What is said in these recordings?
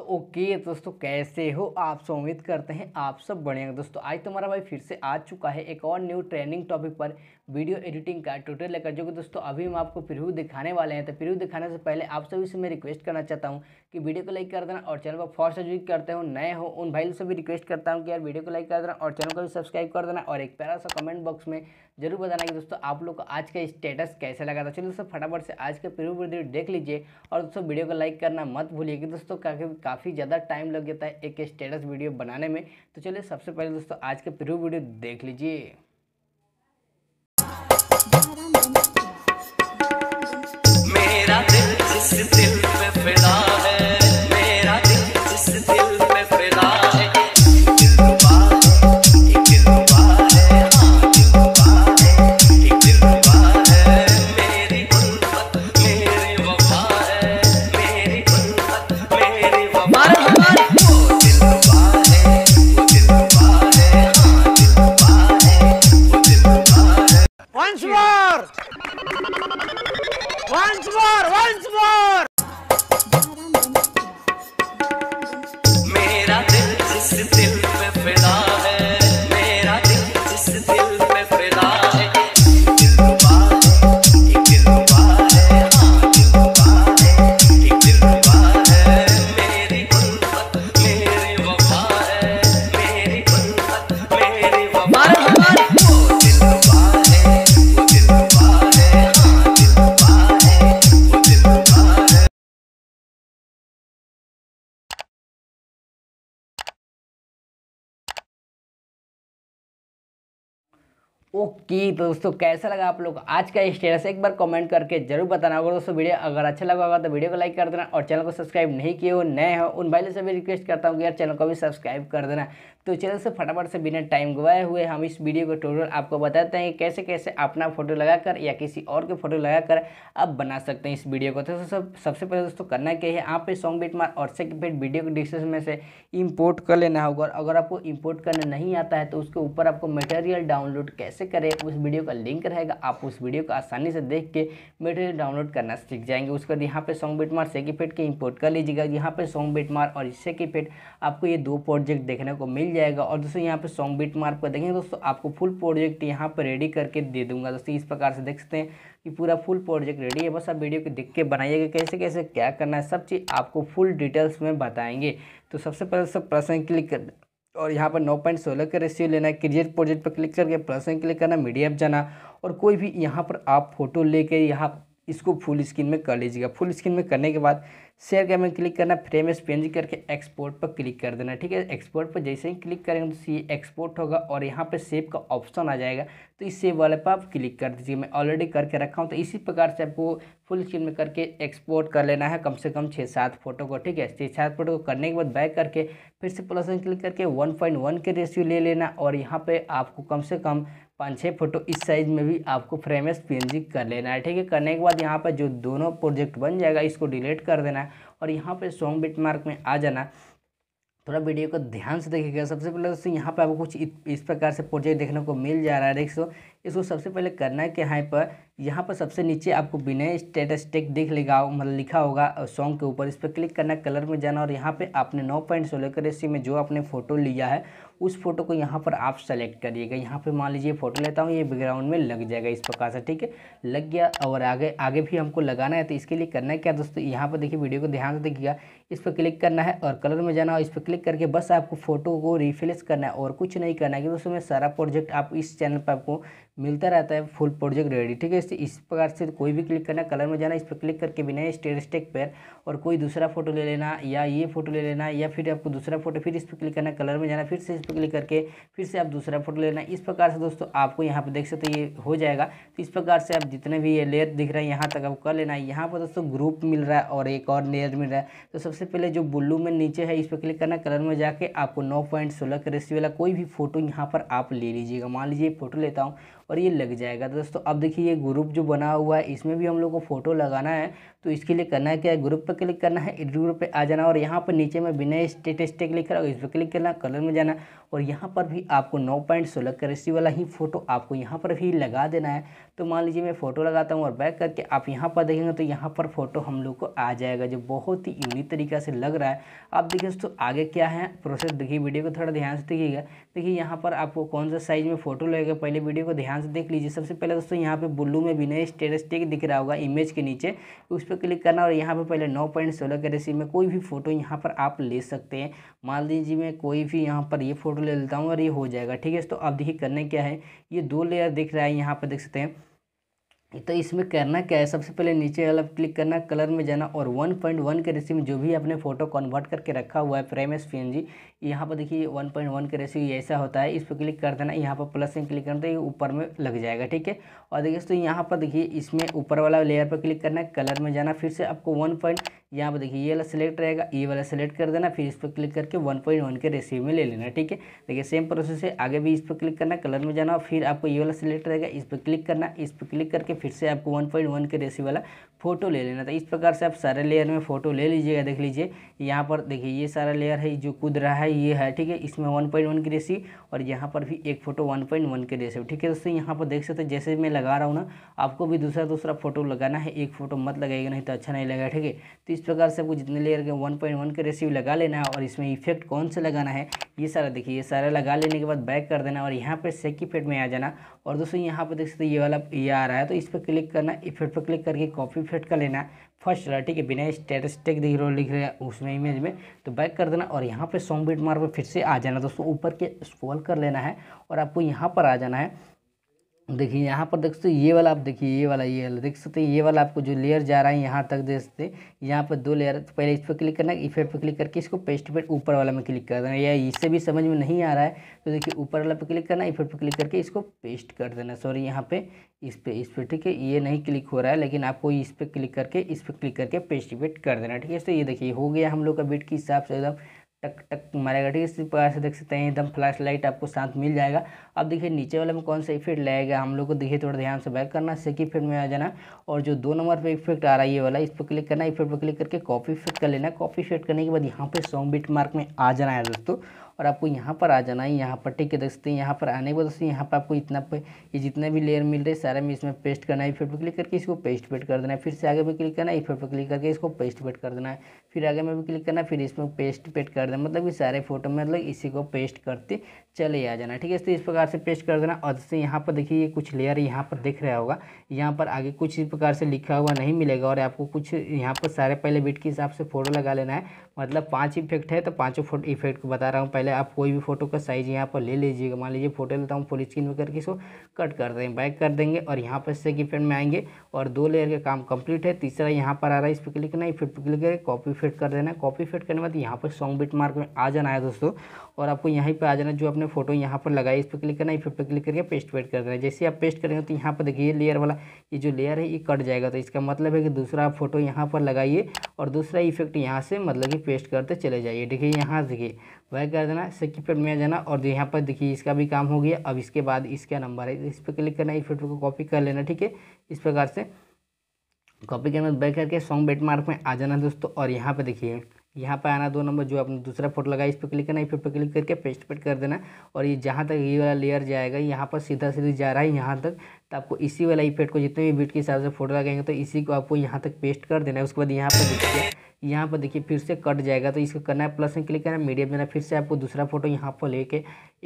तो ओके दोस्तों कैसे हो आप सब उम्मीद करते हैं आप सब बढ़िया दोस्तों आज तुम्हारा भाई फिर से आ चुका है एक और न्यू ट्रेनिंग टॉपिक पर वीडियो एडिटिंग का ट्यूटोरियल लेकर जो कि दोस्तों अभी हम आपको प्रिव्यू दिखाने वाले हैं तो प्रिव्यू दिखाने से पहले आप सभी से मैं रिक्वेस्ट करना चाहता हूँ कि वीडियो को लाइक कर देना और चैनल पर फॉर्स ज्वाइन करते हो नए हो उन भाई से भी रिक्वेस्ट करता हूँ कि यार वीडियो को लाइक कर देना और चैनल को भी सब्सक्राइब कर देना और एक प्यारा सा कमेंट बॉक्स में जरूर बताना कि दोस्तों आप लोग को आज का स्टेटस कैसे लगा था चलिए दोस्तों फटाफट से आज के प्रिव्यू देख लीजिए और दोस्तों वीडियो को लाइक करना मत भूलिए कि दोस्तों काफ़ी ज़्यादा टाइम लग जाता है एक स्टेटस वीडियो बनाने में तो चलिए सबसे पहले दोस्तों आज के प्रू वीडियो देख लीजिए ओके तो दोस्तों कैसा लगा आप लोग आज का स्टेटस एक बार कमेंट करके जरूर बताना होगा दोस्तों वीडियो अगर अच्छा लगा होगा तो वीडियो को लाइक कर देना और चैनल को सब्सक्राइब नहीं किए हो नए हो उन भाई से भी रिक्वेस्ट करता हूँ कि यार चैनल को भी सब्सक्राइब कर देना तो चैनल से फटाफट से बिना टाइम गवाए हुए हम इस वीडियो को टोटल आपको बताते हैं कैसे कैसे अपना फोटो लगाकर या किसी और के फोटो लगाकर आप बना सकते हैं इस वीडियो को तो सब सबसे पहले दोस्तों करना क्या है आप पे सॉन्ग बीट मार और सेकंड फिर वीडियो के डिस्क्रिप्शन में से इम्पोर्ट कर लेना होगा और अगर आपको इम्पोर्ट करना नहीं आता है तो उसके ऊपर आपको मटेरियल डाउनलोड कैसे कैसे करें उस वीडियो का लिंक रहेगा आप उस वीडियो को आसानी से देख के मेटेरियल डाउनलोड करना सीख जाएंगे उसके बाद यहाँ पे सॉन्ग बिटमार फेट के इंपोर्ट कर लीजिएगा यहाँ पे सॉन्ग बिटमार और फेट आपको ये दो प्रोजेक्ट देखने को मिल जाएगा और दोस्तों यहाँ पे सॉन्ग बिटमार को देखेंगे दोस्तों आपको फुल प्रोजेक्ट यहाँ पर रेडी करके दे दूंगा दोस्तों इस प्रकार से देख सकते हैं कि पूरा फुल प्रोजेक्ट रेडी है बस आप वीडियो को देख के बनाइएगा कैसे कैसे क्या करना है सब चीज़ आपको फुल डिटेल्स में बताएंगे तो सबसे पहले सब प्रश्न क्लिक कर और यहाँ पर नौ पॉइंट सोलह का रेशियो लेना है क्रिएट प्रोजेक्ट पर क्लिक करके प्लस में क्लिक करना मीडिया जाना और कोई भी यहाँ पर आप फोटो लेके यहाँ इसको फुल स्क्रीन में कर लीजिएगा फुल स्क्रीन में करने के बाद शेयर कैम में क्लिक करना फ्रेम एस पी करके एक्सपोर्ट पर क्लिक कर देना ठीक है एक्सपोर्ट पर जैसे ही क्लिक करेंगे तो ये एक्सपोर्ट होगा और यहाँ पे सेव का ऑप्शन आ जाएगा तो इस सेव वाले पर आप क्लिक कर दीजिए मैं ऑलरेडी करके रखा हूँ तो इसी प्रकार से आपको फुल स्क्रीन में करके एक्सपोर्ट कर लेना है कम से कम छः सात फोटो को ठीक है छः सात फोटो को करने के बाद बैक करके फिर से प्लस में क्लिक करके वन पॉइंट वन के रेशियो ले लेना और यहाँ पर आपको कम से कम पाँच छः फोटो इस साइज़ में भी आपको फ्रेम एस कर लेना है ठीक है करने के बाद यहाँ पर जो दोनों प्रोजेक्ट बन जाएगा इसको डिलीट कर देना है और यहाँ पर सॉन्ग बिट मार्क में आ जाना थोड़ा वीडियो को ध्यान से देखिएगा सबसे पहले दोस्तों यहाँ पर आपको कुछ इस प्रकार से प्रोजेक्ट देखने को मिल जा रहा है देखो इसको सबसे पहले करना है कि यहाँ पर यहाँ पर सबसे नीचे आपको बिना टेक देख लेगा मतलब लिखा होगा सॉन्ग के ऊपर इस पर क्लिक करना है कलर में जाना और यहाँ पे आपने नौ पॉइंट सोलह करेसी में जो आपने फ़ोटो लिया है उस फोटो को यहाँ पर आप सेलेक्ट करिएगा यहाँ पे मान लीजिए फ़ोटो लेता हूँ ये बैकग्राउंड में लग जाएगा इस प्रकार से ठीक है लग गया और आगे आगे भी हमको लगाना है तो इसके लिए करना है क्या दोस्तों यहाँ पर देखिए वीडियो को ध्यान से देखिएगा इस पर क्लिक करना है और कलर में जाना और इस पर क्लिक करके बस आपको फ़ोटो को रिफ्रेश करना है और कुछ नहीं करना है कि दोस्तों में सारा प्रोजेक्ट आप इस चैनल पर आपको मिलता रहता है फुल प्रोजेक्ट रेडी ठीक है इस, इस प्रकार से कोई भी क्लिक करना कलर में जाना इस पर क्लिक करके बिना स्टेक पर और कोई दूसरा फोटो ले लेना या ये फोटो ले लेना या फिर आपको दूसरा फोटो फिर इस पर क्लिक करना कलर में जाना फिर से इस पर क्लिक करके फिर से आप दूसरा फोटो लेना इस प्रकार से दोस्तों आपको यहाँ पर देख सकते ये हो जाएगा तो इस प्रकार से आप जितने भी ये लेयर दिख रहे हैं यहाँ तक आप कर लेना है यहाँ पर दोस्तों ग्रुप मिल रहा है और एक और लेयर मिल रहा है तो सबसे पहले जो ब्लू में नीचे है इस पर क्लिक करना कलर में जाके आपको नौ पॉइंट सोलह करेसी वाला कोई भी फोटो यहाँ पर आप ले लीजिएगा मान लीजिए फोटो लेता हूँ और ये लग जाएगा तो दोस्तों अब देखिए ये ग्रुप जो बना हुआ है इसमें भी हम लोग को फ़ोटो लगाना है तो इसके लिए करना है क्या है ग्रुप पर क्लिक करना है एडिट ग्रुप पर आ जाना और यहाँ पर नीचे में बिना स्टेटस टेक लिख रहा इस पर क्लिक करना कलर में जाना और यहाँ पर भी आपको नौ पॉइंट सोलह करेंसी वाला ही फ़ोटो आपको यहाँ पर भी लगा देना है तो मान लीजिए मैं फ़ोटो लगाता हूँ और बैक करके आप यहाँ पर देखेंगे तो यहाँ पर फ़ोटो हम लोग को आ जाएगा जो बहुत ही यूनिक तरीका से लग रहा है आप देखिए दोस्तों आगे क्या है प्रोसेस देखिए वीडियो को थोड़ा ध्यान से देखिएगा देखिए यहाँ पर आपको कौन सा साइज़ में फ़ोटो लगेगा पहले वीडियो को ध्यान ध्यान से देख लीजिए सबसे पहले दोस्तों यहाँ पे बुल्लू में विनय स्टेटस्टिक दिख रहा होगा इमेज के नीचे उस पर क्लिक करना और यहाँ पे पहले नौ पॉइंट सोलह के रेसी में कोई भी फोटो यहाँ पर आप ले सकते हैं मान लीजिए मैं कोई भी यहाँ पर ये फोटो ले लेता हूँ और ये हो जाएगा ठीक है तो अब देखिए करने क्या है ये दो लेयर दिख रहा है यहाँ पर देख सकते हैं तो इसमें करना क्या है सबसे पहले नीचे वाला क्लिक करना कलर में जाना और 1.1 के रेशियो में जो भी आपने फोटो कन्वर्ट करके रखा हुआ है फ्रेम एस पी यहाँ पर देखिए 1.1 के रेशियो ऐसा होता है इस पर क्लिक कर देना यहाँ पर प्लस में क्लिक करना तो ये ऊपर में लग जाएगा ठीक है और देखिए तो यहाँ पर देखिए इसमें ऊपर वाला लेयर पर क्लिक करना है कलर में जाना फिर से आपको वन पॉइंट यहाँ पर देखिए ये वाला सिलेक्ट रहेगा ये वाला सिलेक्ट कर देना फिर इस पर क्लिक करके वन पॉइंट वन के रेशियो में ले लेना ठीक है देखिए सेम प्रोसेस है आगे भी इस पर क्लिक करना कलर में जाना फिर आपको ये वाला सिलेक्ट रहेगा इस पर क्लिक करना इस पर क्लिक करके फिर से आपको वन पॉइंट वन के रेसी वाला फोटो ले लेना तो इस प्रकार से आप सारे लेयर में फोटो ले लीजिएगा देख लीजिए यहाँ पर देखिए ये सारा लेयर है जो कूद रहा है ये है ठीक है इसमें वन पॉइंट वन की रेसी और यहाँ पर भी एक फोटो वन पॉइंट वन के रेसी ठीक है दोस्तों यहाँ पर देख सकते जैसे मैं लगा रहा हूँ ना आपको भी दूसरा दूसरा फोटो लगाना है एक फोटो मत लगाएगा नहीं तो अच्छा नहीं लगेगा ठीक है तो इस प्रकार से आपको जितने लेयर के वन पॉइंट वन के रेसिव लगा लेना है और इसमें इफेक्ट कौन सा लगाना है ये सारा देखिए ये सारा लगा लेने के बाद बैक कर देना और यहाँ पर सेक इफेक्ट में आ जाना और दोस्तों यहाँ पर देख सकते ये वाला ये आ रहा है तो इस पर क्लिक करना इफेक्ट पर क्लिक करके कॉपी इफेक्ट कर लेना फर्स्ट रहा ठीक है बिना स्टेटस स्टेटस्टिक दिख रहा लिख रहे हैं उसमें इमेज में तो बैक कर देना और यहाँ पर सॉन्ग बीट मार पर फिर से आ जाना दोस्तों ऊपर के स्क्रॉल कर लेना है और आपको यहाँ पर आ जाना है देखिए यहाँ पर देख सकते ये वाला आप देखिए ये वाला ये वाला देख सकते हैं ये वाला आपको जो लेयर जा रहा है यहाँ तक देख सकते यहाँ पर दो लेयर तो पहले इस पर क्लिक करना है इफेक्ट पर क्लिक करके इसको पेस्ट पर ऊपर वाला में क्लिक कर देना या इससे भी समझ में नहीं आ रहा है तो देखिए ऊपर वाला पर क्लिक करना इफेक्ट पर क्लिक करके इसको पेस्ट कर देना सॉरी यहाँ पर इस पर इस पर ठीक है ये नहीं क्लिक हो रहा है लेकिन आपको इस पर क्लिक करके इस पर क्लिक करके पेस्ट इफेक्ट कर देना ठीक है तो ये देखिए हो गया हम लोग का बिट के हिसाब से एकदम टक टक मारेगा ठीक है प्रकार से देख सकते हैं एकदम फ्लैश लाइट आपको साथ मिल जाएगा अब देखिए नीचे वाले में कौन सा इफेक्ट लगेगा हम लोग को देखिए थोड़ा ध्यान से बैक करना सेक इफेक्ट में आ जाना और जो दो नंबर पे इफेक्ट आ रहा है ये वाला इस पर क्लिक करना इफेक्ट पर क्लिक करके कॉपी इफेक्ट कर लेना कॉपी इफेक्ट करने के बाद यहाँ पर सॉन्ग बीट मार्क में आ जाना है दोस्तों और आपको यहाँ पर आ जाना है यहाँ पर टिक के देख सकते हैं यहाँ पर आने के बाद दोस्तों यहाँ पर आपको इतना पे ये जितना भी लेयर मिल रहे हैं सारे में इसमें पेस्ट करना है इफेक्ट पर क्लिक करके इसको पेस्ट पेट कर देना है फिर से आगे भी क्लिक करना है इफेक्ट पर क्लिक करके इसको पेस्ट पेट कर देना है फिर आगे में भी क्लिक करना फिर इसमें पेस्ट पेट कर देना मतलब कि सारे फोटो में मतलब इसी को पेस्ट करते चले आ जाना ठीक है तो इस प्रकार से पेस्ट कर देना और जैसे यहाँ पर देखिए कुछ लेयर यहाँ पर दिख रहा होगा यहाँ पर आगे कुछ इस प्रकार से लिखा हुआ नहीं मिलेगा और आपको कुछ यहाँ पर सारे पहले बिट के हिसाब से फ़ोटो लगा लेना है मतलब पांच इफेक्ट है तो पांचों फोटो इफेक्ट को बता रहा हूँ पहले आप कोई भी फोटो का साइज यहाँ पर ले लीजिएगा मान लीजिए फोटो लेता हूँ फुल स्क्रीन में करके इसको कट कर देंगे बैक कर देंगे और यहाँ पर सेक इफेक्ट में आएंगे और दो लेयर का काम कंप्लीट है तीसरा यहाँ पर आ रहा है इस पर क्लिक करना इफेक्ट पर क्लिक करके कॉपी फिट कर देना कॉपी फिट करने के बाद यहाँ पर सॉन्ग बिट मार्क में आ जाना है दोस्तों और आपको यहीं पर आ जाना जो आपने फोटो यहाँ पर लगाई इस पर क्लिक करना इस पर क्लिक करके पेस्ट वेट कर देना जैसे आप पेस्ट करेंगे तो यहाँ पर देखिए लेयर वाला ये जो लेयर है ये कट जाएगा तो इसका मतलब है कि दूसरा आप फोटो यहाँ पर लगाइए और दूसरा इफेक्ट यहाँ से मतलब कि पेस्ट करते चले जाइए देखिए यहाँ देखिए वह कर देना स्किप पर में जाना और यहाँ पर देखिए इसका भी काम हो गया अब इसके बाद इसका नंबर है इस पर क्लिक करना इस फोटो को कॉपी कर लेना ठीक है इस प्रकार से कॉपी करने बैक करके सॉन्ग बेट मार्क में आ जाना दोस्तों और यहाँ पर देखिए यहाँ पर आना दो नंबर जो आपने दूसरा फोटो लगाया इस पर क्लिक करना इस पर क्लिक करके पेस्ट पेट कर देना और ये जहाँ तक ये वाला लेयर जाएगा यहाँ पर सीधा सीधे जा रहा है यहाँ तक तो आपको इसी वाला इफेक्ट को जितने भी बीट के हिसाब से फोटो लगाएंगे तो इसी को आपको यहाँ तक पेस्ट कर देना है उसके बाद यहाँ पर देखिए यहाँ पर देखिए फिर से कट जाएगा तो इसको करना है प्लस में क्लिक करना है मीडियम देना फिर से आपको दूसरा फोटो यहाँ पर लेके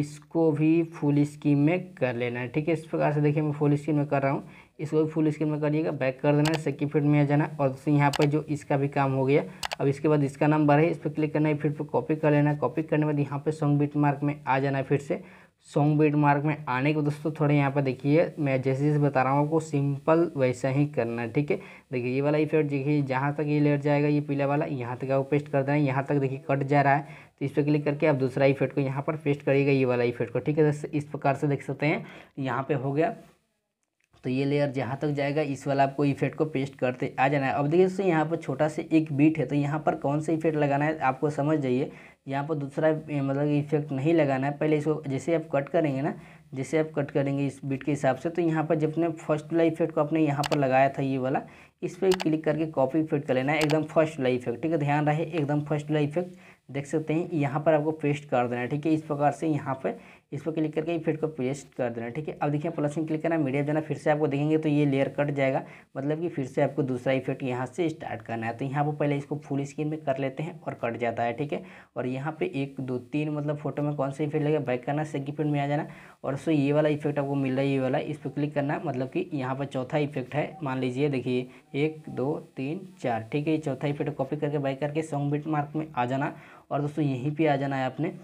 इसको भी फुल स्क्रीन में कर लेना है ठीक है इस प्रकार से देखिए मैं फुल स्क्रीन में कर रहा हूँ इसको भी फुल स्क्रीन में करिएगा बैक कर देना है सेकंड फिट में आ जाना और दूसरे यहाँ पर जो इसका भी काम हो गया अब इसके बाद इसका नंबर है इस पर क्लिक करना है फिर पर कॉपी कर लेना है कॉपी करने के बाद यहाँ पर सॉन्ग बीट मार्क में आ जाना है फिर से सॉन्ग बीट मार्क में आने के दोस्तों थोड़े यहाँ पर देखिए मैं जैसे जैसे बता रहा हूँ आपको सिंपल वैसा ही करना है ठीक है देखिए ये वाला इफेक्ट देखिए जहाँ तक ये लेट जाएगा ये पीला वाला यहाँ तक आप पेस्ट कर देना है यहाँ तक देखिए कट जा रहा है तो इस पर क्लिक करके आप दूसरा इफेक्ट को यहाँ पर पेस्ट करिएगा ये वाला इफेक्ट को ठीक है तो इस प्रकार से देख सकते हैं यहाँ पर हो गया तो ये लेयर जहाँ तक जाएगा इस वाला आपको इफेक्ट को पेस्ट करते आ जाना है अब देखिए दोस्तों यहाँ पर छोटा सा एक बीट है तो यहाँ पर कौन सा इफेक्ट लगाना है आपको समझ जाइए यहाँ पर दूसरा मतलब इफेक्ट नहीं लगाना है पहले इसको जैसे आप कट करेंगे ना जैसे आप कट करेंगे इस बीट के हिसाब से तो यहाँ पर जब अपने फर्स्ट वाला इफेक्ट को आपने यहाँ पर लगाया था ये वाला इस पर क्लिक करके कॉपी इफेक्ट कर लेना है एकदम फर्स्ट वाला इफेक्ट ठीक है ध्यान रहे एकदम फर्स्ट वाला इफेक्ट देख सकते हैं यहाँ पर आपको पेस्ट कर देना है ठीक है इस प्रकार से यहाँ पर इस पर क्लिक करके फिर को पेस्ट कर देना ठीक है अब देखिए प्लस में क्लिक करना मीडिया देना फिर से आपको देखेंगे तो ये लेयर कट जाएगा मतलब कि फिर से आपको दूसरा इफेक्ट यहाँ से स्टार्ट करना है तो यहाँ पर पहले इसको फुल स्क्रीन में कर लेते हैं और कट जाता है ठीक है और यहाँ पे एक दो तीन मतलब फोटो में कौन सा इफेक्ट लगेगा बैक करना सेकंड इफेक्ट में आ जाना और सो ये वाला इफेक्ट आपको मिल रहा है ये वाला इस पर क्लिक करना मतलब कि यहाँ पर चौथा इफेक्ट है मान लीजिए देखिए एक दो तीन चार ठीक है ये चौथा इफेक्ट कॉपी करके बैक करके सॉन्ग बीट मार्क में आ जाना और दोस्तों यहीं पर आ जाना है आपने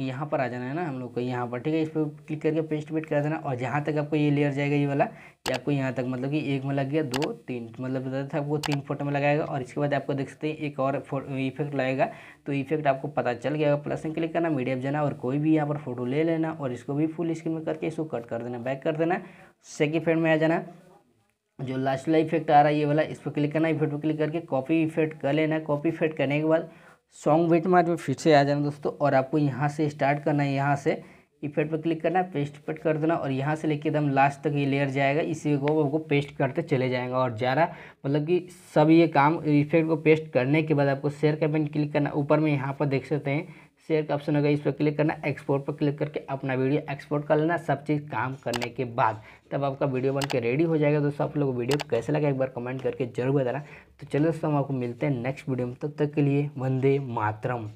यहाँ पर आ जाना है ना हम लोग को यहाँ पर ठीक है इस पर क्लिक करके पेस्ट पेट कर देना और जहाँ तक आपको ये लेयर जाएगा ये वाला कि आपको यहाँ तक मतलब कि एक में लग गया दो तीन मतलब बताया था आपको तीन फोटो में लगाएगा और इसके बाद आपको देख सकते हैं एक और इफेक्ट लगेगा तो इफेक्ट आपको पता चल गया प्लस में क्लिक करना मीडिया जाना और कोई भी यहाँ पर फोटो ले लेना और इसको भी फुल स्क्रीन में करके इसको कट कर देना बैक कर देना सेकेंड फ्रेंड में आ जाना जो लास्ट वाला इफेक्ट आ रहा है ये वाला इस पर क्लिक करना इफेक्ट पर क्लिक करके कॉपी इफेक्ट कर लेना कॉपी इफेक्ट करने के बाद सॉन्ग वेट मार्च में फिर से आ जाना दोस्तों और आपको यहाँ से स्टार्ट करना है यहाँ से इफेक्ट पर क्लिक करना पेस्ट पेट कर देना और यहाँ से लेके एकदम लास्ट तक ये लेयर जाएगा इसी को आपको पेस्ट करते चले जाएंगे और ज़्यादा मतलब कि सब ये काम इफेक्ट को पेस्ट करने के बाद आपको शेयर का क्लिक करना ऊपर में यहाँ पर देख सकते हैं शेयर का ऑप्शन होगा इस पर क्लिक करना एक्सपोर्ट पर क्लिक करके अपना वीडियो एक्सपोर्ट कर लेना सब चीज़ काम करने के बाद तब आपका वीडियो बन के रेडी हो जाएगा दोस्तों आप लोग वीडियो कैसे लगा एक बार कमेंट करके जरूर बताना तो चलो दोस्तों हम आपको मिलते हैं नेक्स्ट वीडियो में तब तक के लिए वंदे मातरम